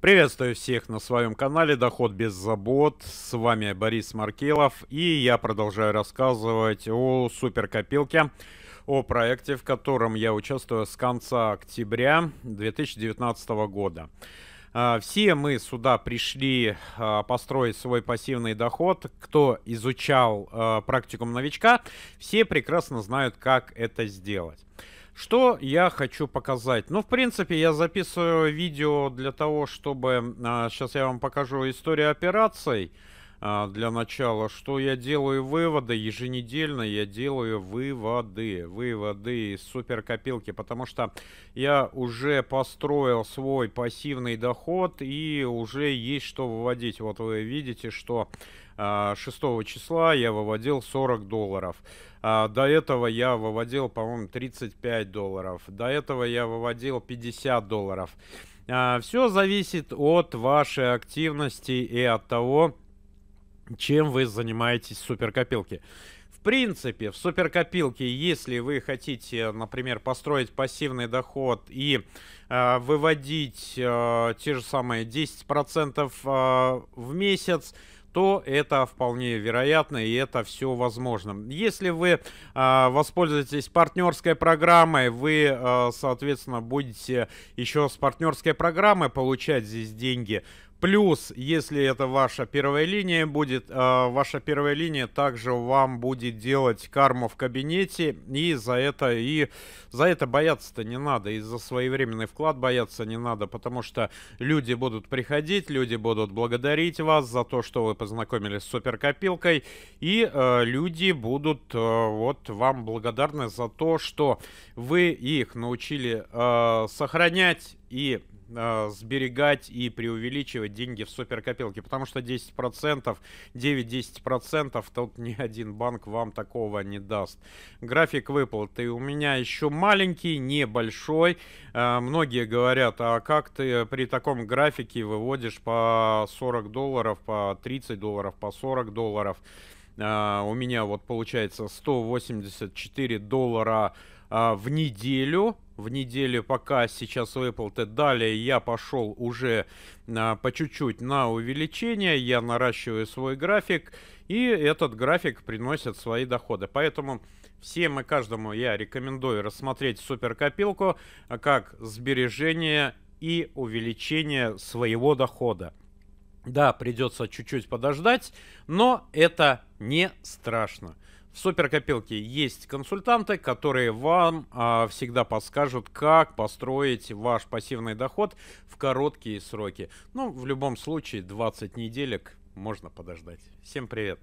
Приветствую всех на своем канале Доход без забот. С вами Борис Маркелов и я продолжаю рассказывать о суперкопилке, о проекте, в котором я участвую с конца октября 2019 года. А, все мы сюда пришли а, построить свой пассивный доход. Кто изучал а, практикум новичка, все прекрасно знают, как это сделать. Что я хочу показать? Ну, в принципе, я записываю видео для того, чтобы... Сейчас а, я вам покажу историю операций. А, для начала, что я делаю выводы еженедельно, я делаю выводы, выводы из суперкопилки, потому что я уже построил свой пассивный доход и уже есть что выводить. Вот вы видите, что 6 а, числа я выводил 40 а, долларов. До этого я выводил, по-моему, 35 долларов. До этого я выводил 50 долларов. Все зависит от вашей активности и от того, чем вы занимаетесь в суперкопилке. В принципе, в суперкопилке, если вы хотите, например, построить пассивный доход и э, выводить э, те же самые 10% э, в месяц, то это вполне вероятно и это все возможно. Если вы э, воспользуетесь партнерской программой, вы, э, соответственно, будете еще с партнерской программы получать здесь деньги. Плюс, если это ваша первая линия будет, э, ваша первая линия также вам будет делать карму в кабинете, и за это и за это бояться-то не надо, и за своевременный вклад бояться не надо, потому что люди будут приходить, люди будут благодарить вас за то, что вы познакомились с суперкопилкой, и э, люди будут э, вот вам благодарны за то, что вы их научили э, сохранять и Э, сберегать и преувеличивать деньги в суперкопилке, потому что 10%, 9-10% тут ни один банк вам такого не даст. График выплаты у меня еще маленький, небольшой. Э, многие говорят, а как ты при таком графике выводишь по 40 долларов, по 30 долларов, по 40 долларов? Э, у меня вот получается 184 доллара э, в неделю в неделю, пока сейчас у Apple далее я пошел уже а, по чуть-чуть на увеличение, я наращиваю свой график, и этот график приносит свои доходы. Поэтому всем и каждому я рекомендую рассмотреть суперкопилку как сбережение и увеличение своего дохода. Да, придется чуть-чуть подождать, но это не страшно суперкопилки есть консультанты, которые вам а, всегда подскажут, как построить ваш пассивный доход в короткие сроки. Ну, в любом случае, 20 неделек можно подождать. Всем привет!